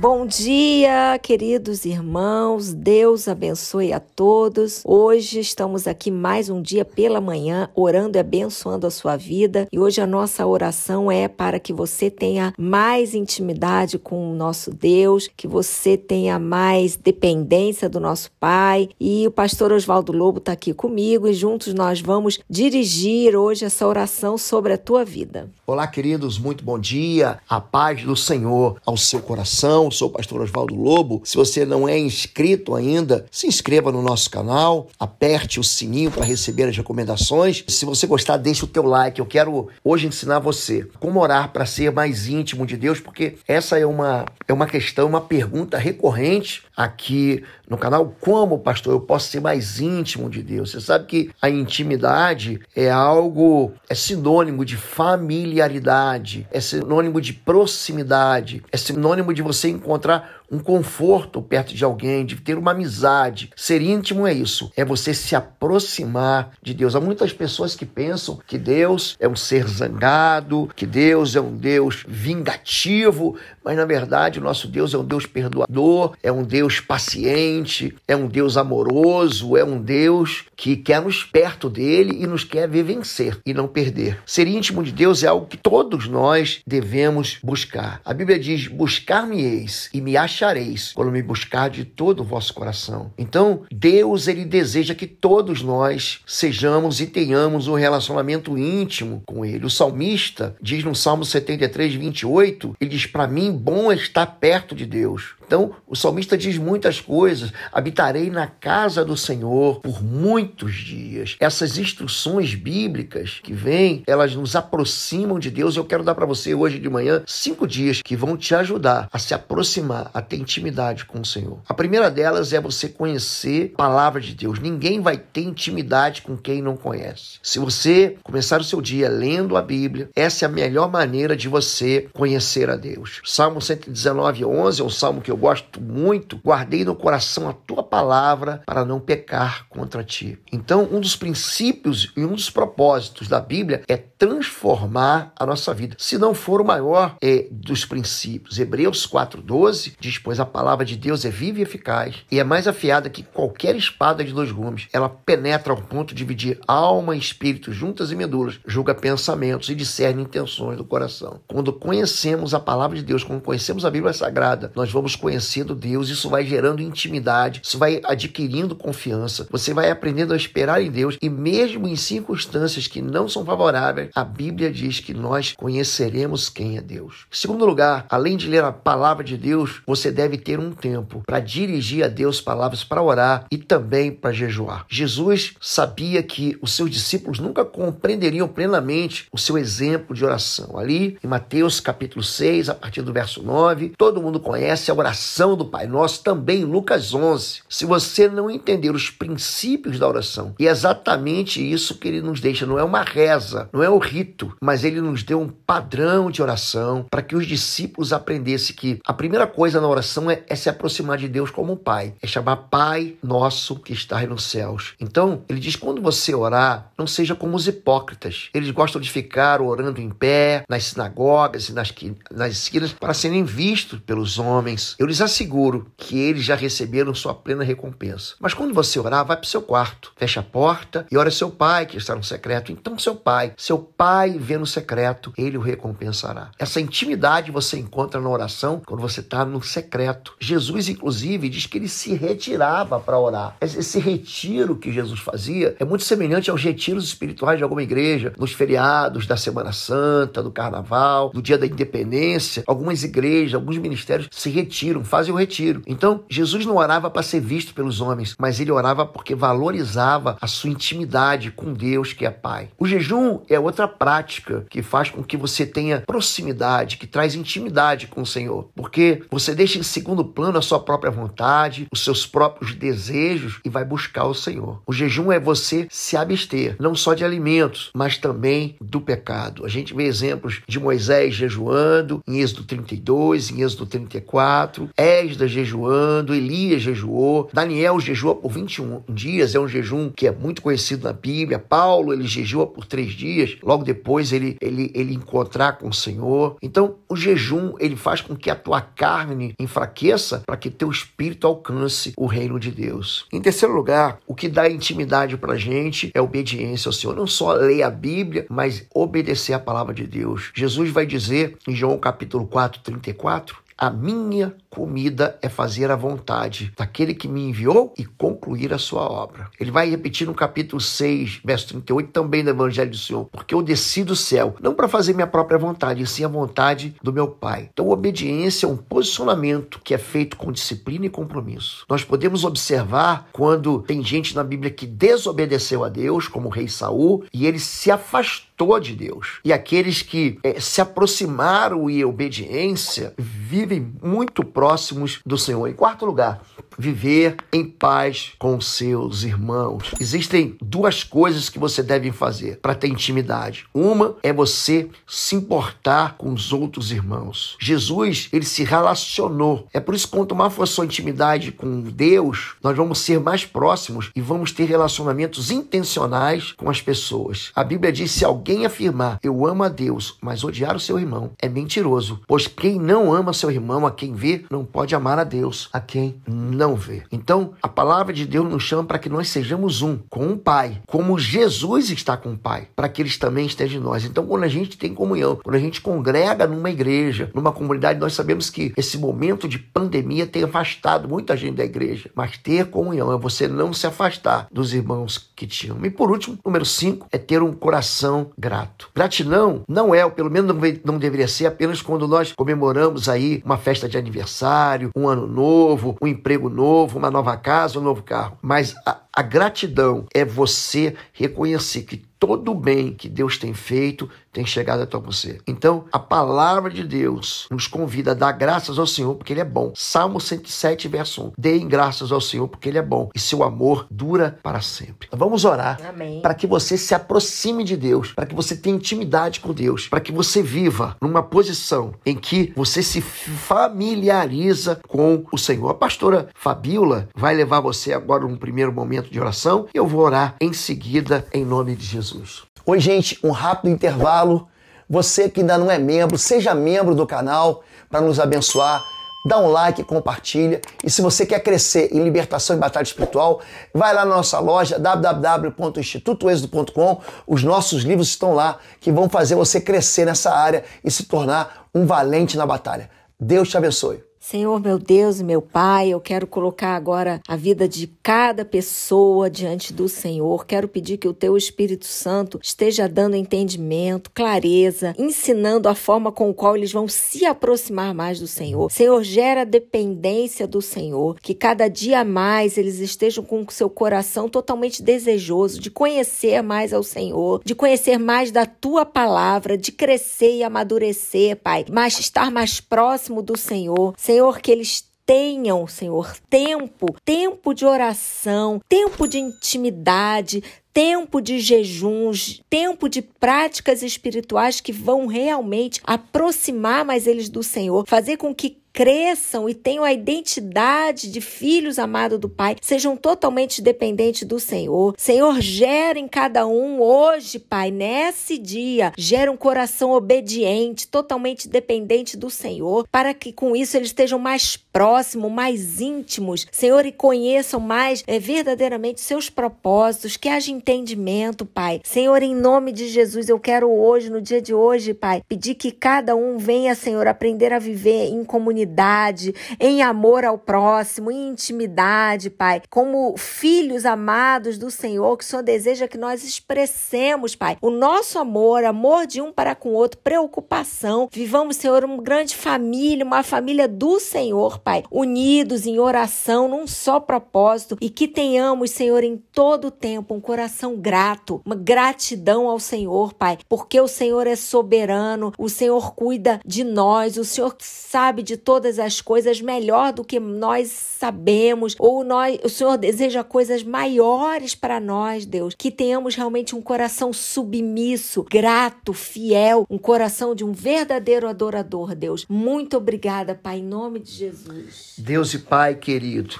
Bom dia, queridos irmãos. Deus abençoe a todos. Hoje estamos aqui mais um dia pela manhã, orando e abençoando a sua vida. E hoje a nossa oração é para que você tenha mais intimidade com o nosso Deus, que você tenha mais dependência do nosso Pai. E o pastor Oswaldo Lobo está aqui comigo e juntos nós vamos dirigir hoje essa oração sobre a tua vida. Olá, queridos. Muito bom dia. A paz do Senhor ao seu coração sou o pastor Oswaldo Lobo. Se você não é inscrito ainda, se inscreva no nosso canal, aperte o sininho para receber as recomendações. Se você gostar, deixe o teu like. Eu quero hoje ensinar você como orar para ser mais íntimo de Deus, porque essa é uma é uma questão, uma pergunta recorrente aqui no canal Como Pastor Eu Posso Ser Mais Íntimo de Deus. Você sabe que a intimidade é algo, é sinônimo de familiaridade, é sinônimo de proximidade, é sinônimo de você encontrar um conforto perto de alguém, de ter uma amizade. Ser íntimo é isso, é você se aproximar de Deus. Há muitas pessoas que pensam que Deus é um ser zangado, que Deus é um Deus vingativo, mas na verdade o nosso Deus é um Deus perdoador, é um Deus paciente, é um Deus amoroso, é um Deus que quer nos perto dele e nos quer ver vencer e não perder. Ser íntimo de Deus é algo que todos nós devemos buscar. A Bíblia diz: buscar-me-eis e me achar achareis quando me buscar de todo o vosso coração. Então, Deus ele deseja que todos nós sejamos e tenhamos um relacionamento íntimo com ele. O salmista diz no Salmo 73, 28, ele diz: "Para mim bom é estar perto de Deus. Então, o salmista diz muitas coisas. Habitarei na casa do Senhor por muitos dias. Essas instruções bíblicas que vêm, elas nos aproximam de Deus. Eu quero dar para você hoje de manhã cinco dias que vão te ajudar a se aproximar, a ter intimidade com o Senhor. A primeira delas é você conhecer a palavra de Deus. Ninguém vai ter intimidade com quem não conhece. Se você começar o seu dia lendo a Bíblia, essa é a melhor maneira de você conhecer a Deus. Salmo 119, 11 é um salmo que eu gosto muito, guardei no coração a tua palavra para não pecar contra ti. Então, um dos princípios e um dos propósitos da Bíblia é transformar a nossa vida. Se não for o maior é, dos princípios. Hebreus 4,12 diz: Pois a palavra de Deus é viva e eficaz, e é mais afiada que qualquer espada de dois gumes. Ela penetra ao ponto de dividir alma e espírito juntas e medulas, julga pensamentos e discerne intenções do coração. Quando conhecemos a palavra de Deus, quando conhecemos a Bíblia Sagrada, nós vamos conhecendo Deus, isso vai gerando intimidade, isso vai adquirindo confiança, você vai aprendendo a esperar em Deus e mesmo em circunstâncias que não são favoráveis, a Bíblia diz que nós conheceremos quem é Deus. Em segundo lugar, além de ler a palavra de Deus, você deve ter um tempo para dirigir a Deus palavras para orar e também para jejuar. Jesus sabia que os seus discípulos nunca compreenderiam plenamente o seu exemplo de oração. Ali, em Mateus capítulo 6, a partir do verso 9, todo mundo conhece a oração do Pai Nosso, também em Lucas 11. Se você não entender os princípios da oração, e é exatamente isso que ele nos deixa, não é uma reza, não é o rito, mas ele nos deu um padrão de oração para que os discípulos aprendessem que a primeira coisa na oração é, é se aproximar de Deus como um pai, é chamar Pai nosso que estás nos céus. Então, ele diz: quando você orar, não seja como os hipócritas. Eles gostam de ficar orando em pé, nas sinagogas e nas, nas esquinas, para serem vistos pelos homens. Eu lhes asseguro que eles já receberam sua plena recompensa. Mas quando você orar, vai para o seu quarto, fecha a porta e ora seu pai que está no secreto. Então, seu pai, seu Pai vê no secreto, ele o recompensará. Essa intimidade você encontra na oração quando você está no secreto. Jesus, inclusive, diz que ele se retirava para orar. Esse retiro que Jesus fazia é muito semelhante aos retiros espirituais de alguma igreja, nos feriados da Semana Santa, do Carnaval, no Dia da Independência. Algumas igrejas, alguns ministérios se retiram, fazem o retiro. Então, Jesus não orava para ser visto pelos homens, mas ele orava porque valorizava a sua intimidade com Deus, que é Pai. O jejum é outra outra prática que faz com que você tenha proximidade, que traz intimidade com o Senhor, porque você deixa em segundo plano a sua própria vontade, os seus próprios desejos e vai buscar o Senhor. O jejum é você se abster, não só de alimentos, mas também do pecado. A gente vê exemplos de Moisés jejuando em Êxodo 32, em Êxodo 34, Esdras jejuando, Elias jejuou, Daniel jejua por 21 dias, é um jejum que é muito conhecido na Bíblia, Paulo ele jejua por três dias logo depois ele, ele, ele encontrar com o Senhor. Então, o jejum, ele faz com que a tua carne enfraqueça para que teu espírito alcance o reino de Deus. Em terceiro lugar, o que dá intimidade para a gente é obediência ao Senhor. Não só ler a Bíblia, mas obedecer a palavra de Deus. Jesus vai dizer em João capítulo 4, 34, a minha comida é fazer a vontade daquele que me enviou e concluir a sua obra. Ele vai repetir no capítulo 6, verso 38, também do Evangelho do Senhor, porque eu desci do céu, não para fazer minha própria vontade, e sim a vontade do meu Pai. Então, obediência é um posicionamento que é feito com disciplina e compromisso. Nós podemos observar quando tem gente na Bíblia que desobedeceu a Deus, como o rei Saul, e ele se afastou de Deus. E aqueles que é, se aproximaram e obediência vivem muito próximo próximos do Senhor. Em quarto lugar, viver em paz com seus irmãos. Existem duas coisas que você deve fazer para ter intimidade. Uma é você se importar com os outros irmãos. Jesus, ele se relacionou. É por isso que quanto mais for sua intimidade com Deus, nós vamos ser mais próximos e vamos ter relacionamentos intencionais com as pessoas. A Bíblia diz: se alguém afirmar eu amo a Deus, mas odiar o seu irmão, é mentiroso, pois quem não ama seu irmão, a quem vê, não pode amar a Deus, a quem não vê. Então, a palavra de Deus nos chama para que nós sejamos um com o um Pai, como Jesus está com o Pai, para que eles também estejam em nós. Então, quando a gente tem comunhão, quando a gente congrega numa igreja, numa comunidade, nós sabemos que esse momento de pandemia tem afastado muita gente da igreja, mas ter comunhão é você não se afastar dos irmãos que te amam. E por último, número 5 é ter um coração grato. Gratidão não é, ou pelo menos não, não deveria ser apenas quando nós comemoramos aí uma festa de aniversário aniversário, um ano novo, um emprego novo, uma nova casa, um novo carro. Mas a a gratidão é você reconhecer que todo o bem que Deus tem feito tem chegado até você. Então, a palavra de Deus nos convida a dar graças ao Senhor porque Ele é bom. Salmo 107, verso 1. Deem graças ao Senhor porque Ele é bom e seu amor dura para sempre. vamos orar para que você se aproxime de Deus, para que você tenha intimidade com Deus, para que você viva numa posição em que você se familiariza com o Senhor. A pastora Fabiola vai levar você agora, num primeiro momento, momento de oração. Eu vou orar em seguida em nome de Jesus. Oi, gente, um rápido intervalo. Você que ainda não é membro, seja membro do canal para nos abençoar dá um like, compartilha. E se você quer crescer em libertação e batalha espiritual, vai lá na nossa loja www.institutoexodo.com. Os nossos livros estão lá que vão fazer você crescer nessa área e se tornar um valente na batalha. Deus te abençoe. Senhor, meu Deus e meu Pai, eu quero colocar agora a vida de cada pessoa diante do Senhor. Quero pedir que o teu Espírito Santo esteja dando entendimento, clareza, ensinando a forma com a qual eles vão se aproximar mais do Senhor. Senhor, gera dependência do Senhor, que cada dia mais eles estejam com o seu coração totalmente desejoso de conhecer mais ao Senhor, de conhecer mais da tua palavra, de crescer e amadurecer, Pai, mas estar mais próximo do Senhor. Senhor Senhor, que eles tenham, Senhor, tempo, tempo de oração, tempo de intimidade, tempo de jejuns, tempo de práticas espirituais que vão realmente aproximar mais eles do Senhor, fazer com que cresçam e tenham a identidade de filhos amados do Pai, sejam totalmente dependentes do Senhor. Senhor, gera em cada um hoje, Pai, nesse dia, gera um coração obediente, totalmente dependente do Senhor, para que com isso eles estejam mais próximo mais íntimos, Senhor, e conheçam mais é, verdadeiramente seus propósitos, que haja entendimento, Pai. Senhor, em nome de Jesus, eu quero hoje, no dia de hoje, Pai, pedir que cada um venha, Senhor, aprender a viver em comunidade, em amor ao próximo, em intimidade, Pai, como filhos amados do Senhor, que o Senhor deseja que nós expressemos, Pai, o nosso amor, amor de um para com o outro, preocupação. Vivamos, Senhor, uma grande família, uma família do Senhor, Pai, unidos em oração num só propósito e que tenhamos, Senhor, em todo tempo um coração grato, uma gratidão ao Senhor, Pai, porque o Senhor é soberano, o Senhor cuida de nós, o Senhor sabe de todas as coisas melhor do que nós sabemos, ou nós, o Senhor deseja coisas maiores para nós, Deus, que tenhamos realmente um coração submisso, grato, fiel, um coração de um verdadeiro adorador, Deus. Muito obrigada, Pai, em nome de Jesus. Deus e Pai querido,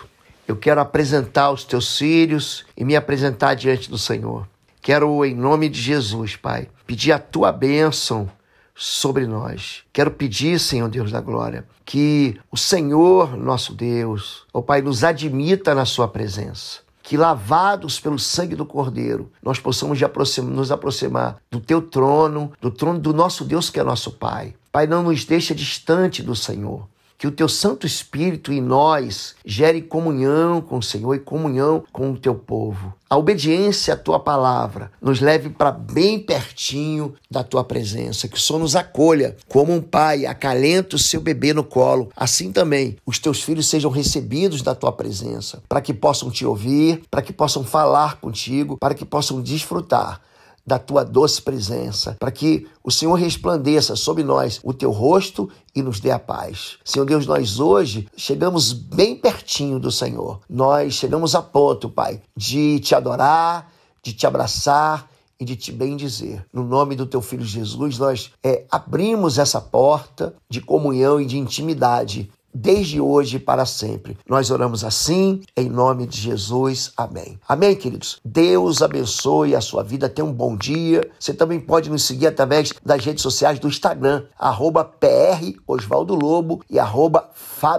eu quero apresentar os teus filhos e me apresentar diante do Senhor. Quero, em nome de Jesus, Pai, pedir a tua bênção sobre nós. Quero pedir, Senhor Deus da glória, que o Senhor, nosso Deus, ó oh Pai, nos admita na sua presença. Que lavados pelo sangue do Cordeiro, nós possamos nos aproximar do teu trono, do trono do nosso Deus que é nosso Pai. Pai, não nos deixa distante do Senhor. Que o teu Santo Espírito em nós gere comunhão com o Senhor e comunhão com o teu povo. A obediência à tua palavra nos leve para bem pertinho da tua presença. Que o Senhor nos acolha como um pai acalenta o seu bebê no colo. Assim também os teus filhos sejam recebidos da tua presença, para que possam te ouvir, para que possam falar contigo, para que possam desfrutar da tua doce presença, para que o Senhor resplandeça sobre nós o teu rosto e nos dê a paz. Senhor Deus, nós hoje chegamos bem pertinho do Senhor. Nós chegamos a ponto, Pai, de te adorar, de te abraçar e de te bendizer. No nome do teu filho Jesus, nós é, abrimos essa porta de comunhão e de intimidade desde hoje para sempre. Nós oramos assim, em nome de Jesus. Amém. Amém, queridos. Deus abençoe a sua vida. Tenha um bom dia. Você também pode nos seguir através das redes sociais do Instagram, arroba PR Osvaldo Lobo e arroba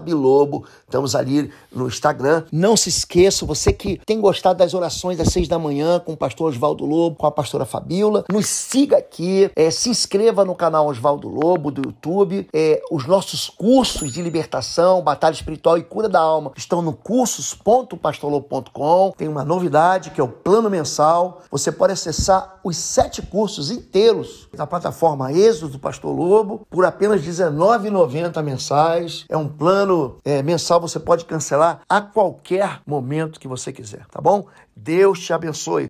Lobo. Estamos ali no Instagram. Não se esqueça, você que tem gostado das orações às seis da manhã com o pastor Osvaldo Lobo, com a pastora Fabiola, nos siga aqui, é, se inscreva no canal Osvaldo Lobo do YouTube, é, os nossos cursos de libertação batalha espiritual e cura da alma estão no cursos.pastorlow.com. Tem uma novidade que é o plano mensal. Você pode acessar os sete cursos inteiros da plataforma Êxodo do Pastor Lobo por apenas R$19,90 mensais. É um plano é, mensal, você pode cancelar a qualquer momento que você quiser, tá bom? Deus te abençoe.